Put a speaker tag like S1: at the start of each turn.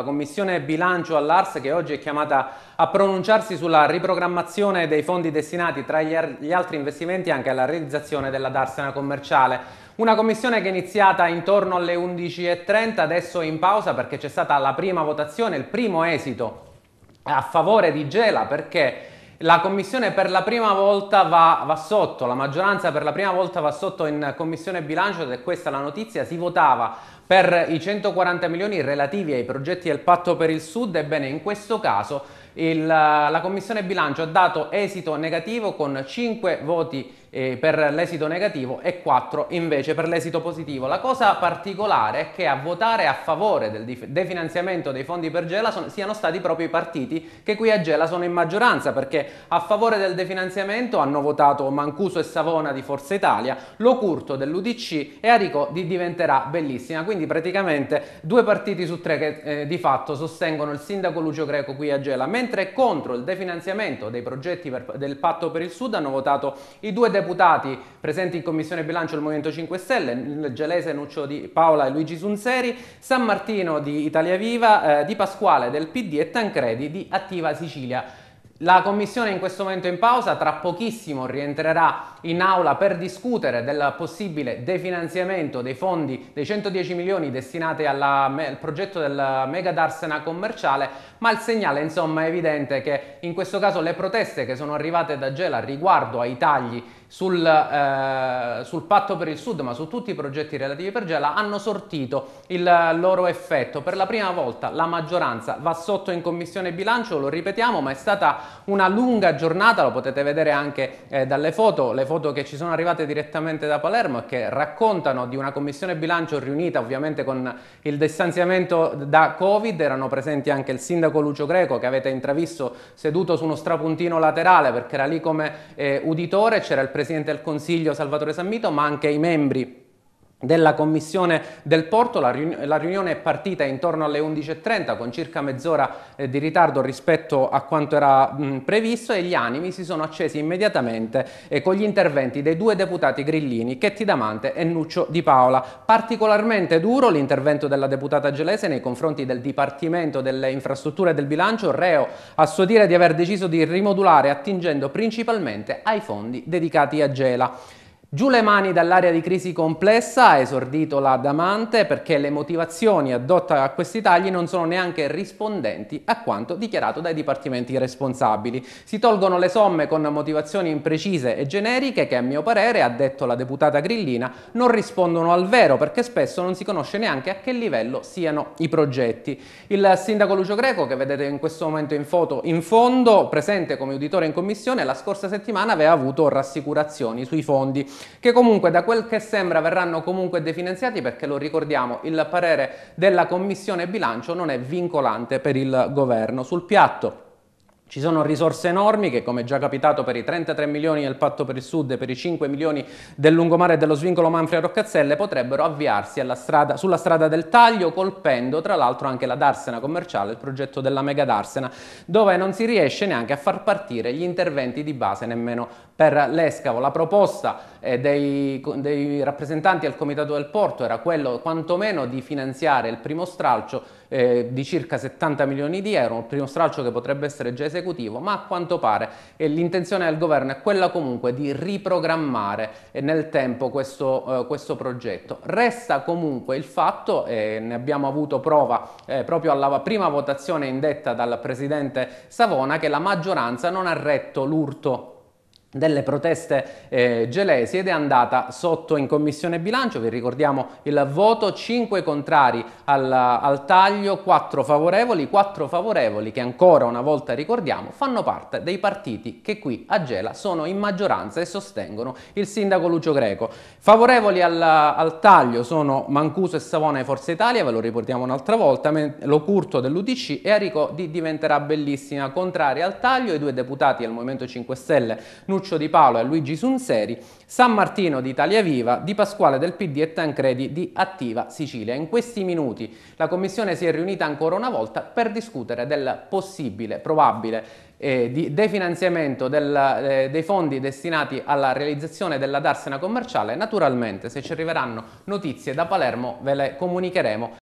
S1: La Commissione Bilancio all'Ars che oggi è chiamata a pronunciarsi sulla riprogrammazione dei fondi destinati tra gli altri investimenti anche alla realizzazione della darsena commerciale. Una commissione che è iniziata intorno alle 11.30, adesso in pausa perché c'è stata la prima votazione, il primo esito a favore di Gela perché la Commissione per la prima volta va, va, sotto, la maggioranza per la prima volta va sotto in Commissione bilancio ed è questa la notizia, si votava per i 140 milioni relativi ai progetti del patto per il Sud, ebbene in questo caso il, la Commissione bilancio ha dato esito negativo con 5 voti eh, per l'esito negativo e 4 invece per l'esito positivo. La cosa particolare è che a votare a favore del definanziamento dei fondi per Gela sono, siano stati proprio i partiti che qui a Gela sono in maggioranza perché a favore del definanziamento hanno votato Mancuso e Savona di Forza Italia, Locurto dell'Udc e Arico di Diventerà Bellissima, quindi praticamente due partiti su tre che eh, di fatto sostengono il sindaco Lucio Greco qui a Gela, mentre contro il definanziamento dei progetti per, del patto per il Sud hanno votato i due deputati presenti in Commissione Bilancio del Movimento 5 Stelle, il gelese Nuccio di Paola e Luigi Sunseri, San Martino di Italia Viva, eh, Di Pasquale del PD e Tancredi di Attiva Sicilia. La commissione in questo momento è in pausa, tra pochissimo rientrerà in aula per discutere del possibile definanziamento dei fondi dei 110 milioni destinati alla, al progetto del mega darsena commerciale, ma il segnale insomma è evidente che in questo caso le proteste che sono arrivate da Gela riguardo ai tagli sul, eh, sul, patto per il sud ma su tutti i progetti relativi per Gela hanno sortito il loro effetto per la prima volta la maggioranza va sotto in commissione bilancio lo ripetiamo ma è stata una lunga giornata, lo potete vedere anche eh, dalle foto, le foto che ci sono arrivate direttamente da Palermo e che raccontano di una commissione bilancio riunita ovviamente con il distanziamento da Covid, erano presenti anche il sindaco Lucio Greco che avete intravisto seduto su uno strapuntino laterale perché era lì come eh, uditore, c'era il presidente del Consiglio Salvatore Sammito ma anche i membri della Commissione del Porto. La, riunione è partita intorno alle 11.30 con circa mezz'ora eh, di ritardo rispetto a quanto era previsto e gli animi si sono accesi immediatamente eh, con gli interventi dei due deputati grillini, Chetti Damante e Nuccio Di Paola. Particolarmente duro l'intervento della deputata Gelese nei confronti del Dipartimento delle Infrastrutture e del Bilancio, reo a suo dire di aver deciso di rimodulare attingendo principalmente ai fondi dedicati a Gela. Giù le mani dall'area di crisi complessa, ha esordito la Damante perché le motivazioni adotte a questi tagli non sono neanche rispondenti a quanto dichiarato dai dipartimenti responsabili. Si tolgono le somme con motivazioni imprecise e generiche che a mio parere, ha detto la deputata Grillina, non rispondono al vero perché spesso non si conosce neanche a che livello siano i progetti. Il sindaco Lucio Greco, che vedete in questo momento in foto in fondo, presente come uditore in commissione, la scorsa settimana aveva avuto rassicurazioni sui fondi che comunque da quel che sembra verranno comunque definanziati perché lo ricordiamo, il parere della Commissione bilancio non è vincolante per il governo. Sul piatto ci sono risorse enormi che, come già capitato per i 33 milioni del Patto per il Sud e per i 5 milioni del lungomare e dello svincolo Manfred Roccazzelle, potrebbero avviarsi strada, sulla strada del taglio, colpendo tra l'altro anche la Darsena commerciale, il progetto della Mega Darsena, dove non si riesce neanche a far partire gli interventi di base nemmeno per l'escavo. La proposta eh, dei, dei rappresentanti al Comitato del Porto era quello quantomeno di finanziare il primo stralcio eh, di circa 70 milioni di euro, un primo stralcio che potrebbe essere già eseguito esecutivo, ma a quanto pare l'intenzione del governo è quella comunque di riprogrammare eh, nel tempo questo, eh, questo progetto. Resta comunque il fatto, e eh, ne abbiamo avuto prova eh, proprio alla prima votazione indetta dal presidente Savona, che la maggioranza non ha retto l'urto delle proteste eh, gelesi ed è andata sotto in commissione bilancio, vi ricordiamo il voto, 5 contrari al, al, taglio, 4 favorevoli, 4 favorevoli che ancora una volta ricordiamo fanno parte dei partiti che qui a Gela sono in maggioranza e sostengono il sindaco Lucio Greco. Favorevoli al, al taglio sono Mancuso e Savona e Forza Italia, ve lo riportiamo un'altra volta, lo curto dell'Udc e Arico di Diventerà Bellissima, contrari al taglio i due deputati del Movimento 5 Stelle, Ferruccio Di Paolo e Luigi Sunseri, San Martino di Italia Viva, Di Pasquale del PD e Tancredi di Attiva Sicilia. In questi minuti la Commissione si è riunita ancora una volta per discutere del possibile, probabile eh, di definanziamento del, eh, dei fondi destinati alla realizzazione della darsena commerciale. Naturalmente se ci arriveranno notizie da Palermo ve le comunicheremo.